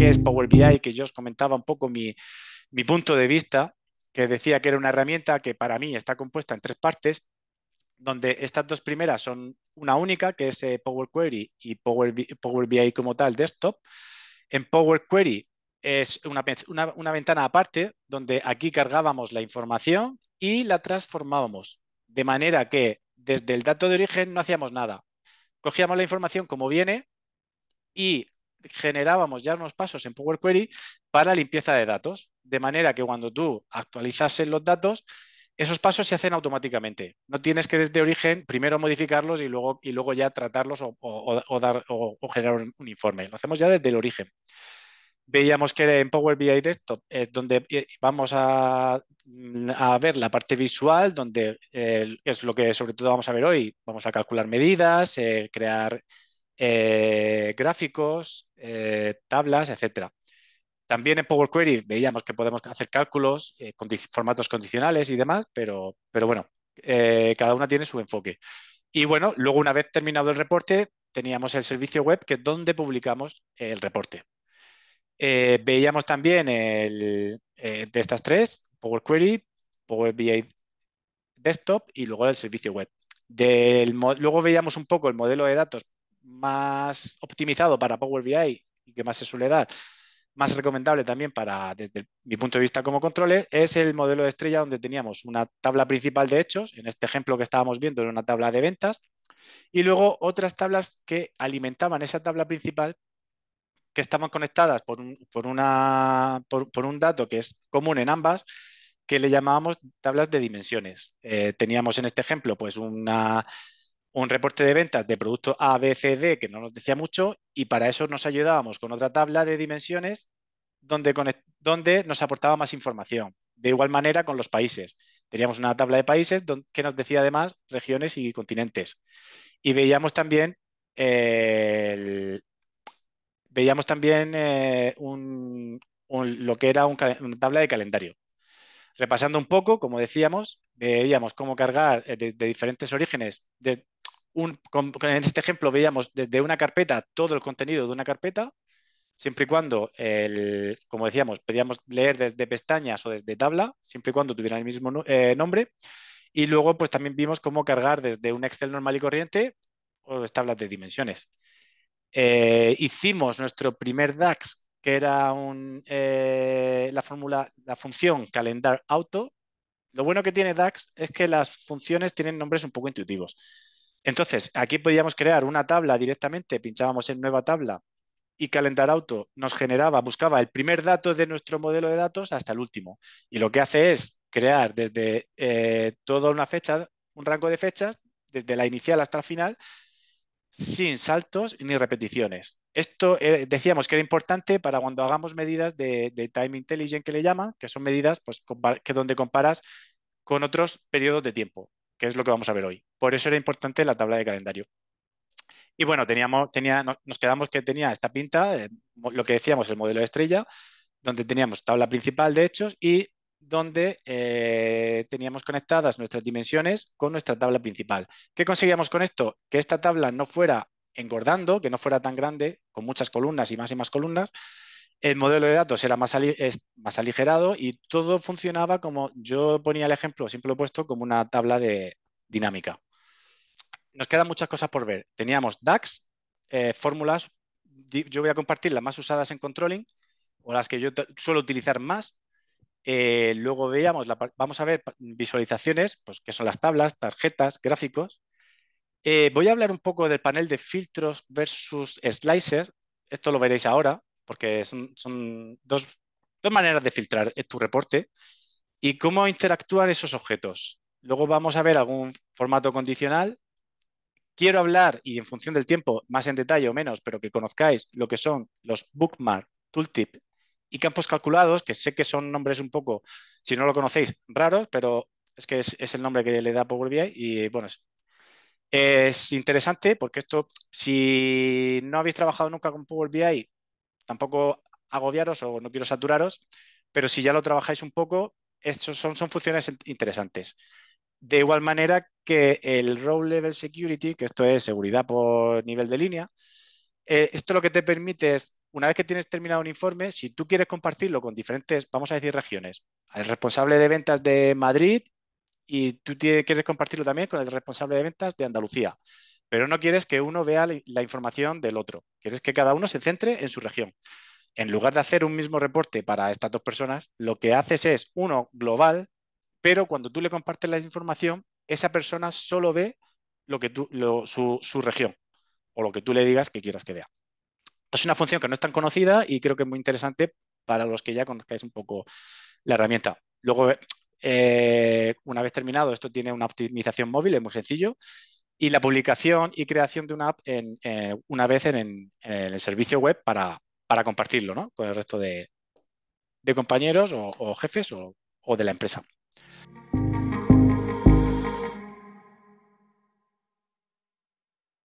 qué es Power BI, que yo os comentaba un poco mi, punto de vista, que decía que era una herramienta que para mí está compuesta en tres partes, donde estas dos primeras son una única, que es eh, Power Query y Power, BI como tal, desktop. En Power Query es una, una, ventana aparte donde aquí cargábamos la información y la transformábamos, de manera que desde el dato de origen no hacíamos nada. Cogíamos la información como viene y generábamos ya unos pasos en Power Query para limpieza de datos, de manera que cuando tú actualizas los datos, esos pasos se hacen automáticamente. No tienes que desde origen primero modificarlos y luego, y luego ya tratarlos o, dar, o generar un, informe. Lo hacemos ya desde el origen. Veíamos que en Power BI Desktop es donde eh, vamos a, ver la parte visual, donde eh, es lo que sobre todo vamos a ver hoy. Vamos a calcular medidas, eh, crear eh, gráficos, eh, tablas, etc. También en Power Query veíamos que podemos hacer cálculos eh, con formatos condicionales y demás, pero, pero bueno, cada una tiene su enfoque. Y bueno, luego una vez terminado el reporte, teníamos el servicio web que es donde publicamos el reporte. veíamos también el, de estas tres, Power Query, Power BI Desktop y luego el servicio web. luego veíamos un poco el modelo de datos más optimizado para Power BI y que más se suele dar, más recomendable también para, desde mi punto de vista como controller, es el modelo de estrella donde teníamos una tabla principal de hechos, en este ejemplo que estábamos viendo era una tabla de ventas, y luego otras tablas que alimentaban esa tabla principal que estaban conectadas por un, una, un dato que es común en ambas, que le llamábamos tablas de dimensiones. Eh, teníamos en este ejemplo pues una un reporte de ventas de producto A, B, C, D, que no nos decía mucho, y para eso nos ayudábamos con otra tabla de dimensiones donde, donde nos aportaba más información. De igual manera con los países. Teníamos una tabla de países que nos decía además regiones y continentes. Y veíamos también eh, veíamos también eh, un, lo que era una tabla de calendario. Repasando un poco, como decíamos, veíamos cómo cargar eh, de, diferentes orígenes, en este ejemplo veíamos desde una carpeta todo el contenido de una carpeta, siempre y cuando, como decíamos, podíamos leer desde pestañas o desde tabla, siempre y cuando tuvieran el mismo eh, nombre. Y luego, pues también vimos cómo cargar desde un Excel normal y corriente o tablas de dimensiones. Eh, hicimos nuestro primer DAX, que era eh, la, la función calendar auto. Lo bueno que tiene DAX es que las funciones tienen nombres un poco intuitivos. Entonces, aquí podíamos crear una tabla directamente, pinchábamos en nueva tabla y Calendar Auto nos generaba, buscaba el primer dato de nuestro modelo de datos hasta el último. Y lo que hace es crear desde eh, toda una fecha, un rango de fechas, desde la inicial hasta el final, sin saltos ni repeticiones. Esto eh, decíamos que era importante para cuando hagamos medidas de, time Intelligent que le llaman, que son medidas pues, que donde comparas con otros periodos de tiempo, que es lo que vamos a ver hoy. Por eso era importante la tabla de calendario. Y bueno, teníamos, tenía, nos quedamos que tenía esta pinta, eh, lo que decíamos, el modelo de estrella, donde teníamos tabla principal de hechos y donde eh, teníamos conectadas nuestras dimensiones con nuestra tabla principal. ¿Qué conseguíamos con esto? Que esta tabla no fuera engordando, que no fuera tan grande, con muchas columnas y más y más columnas. El modelo de datos era más, más aligerado y todo funcionaba como yo ponía el ejemplo, siempre lo he puesto, como una tabla de dinámica nos quedan muchas cosas por ver. Teníamos DAX, eh, fórmulas, yo voy a compartir las más usadas en controlling o las que yo suelo utilizar más. Eh, luego veíamos, vamos a ver visualizaciones, pues que son las tablas, tarjetas, gráficos. Eh, voy a hablar un poco del panel de filtros versus slicers. Esto lo veréis ahora, porque son, dos, dos, maneras de filtrar tu reporte y cómo interactúan esos objetos. Luego vamos a ver algún formato condicional quiero hablar, y en función del tiempo, más en detalle o menos, pero que conozcáis lo que son los bookmark, tooltip y campos calculados, que sé que son nombres un poco, si no lo conocéis, raros, pero es que es, el nombre que le da Power BI y bueno, es, interesante porque esto, si no habéis trabajado nunca con Power BI, tampoco agobiaros o no quiero saturaros, pero si ya lo trabajáis un poco, son, son funciones interesantes. De igual manera que el Row Level Security, que esto es seguridad por nivel de línea, eh, esto lo que te permite es, una vez que tienes terminado un informe, si tú quieres compartirlo con diferentes, vamos a decir, regiones, el responsable de ventas de Madrid y tú quieres compartirlo también con el responsable de ventas de Andalucía, pero no quieres que uno vea la información del otro, quieres que cada uno se centre en su región. En lugar de hacer un mismo reporte para estas dos personas, lo que haces es uno global pero cuando tú le compartes la información, esa persona solo ve lo que tú, su, región o lo que tú le digas que quieras que vea. Es una función que no es tan conocida y creo que es muy interesante para los que ya conozcáis un poco la herramienta. Luego, eh, una vez terminado, esto tiene una optimización móvil, es muy sencillo, y la publicación y creación de una app en, eh, una vez en, el servicio web para, compartirlo con el resto de, compañeros o, jefes o de la empresa.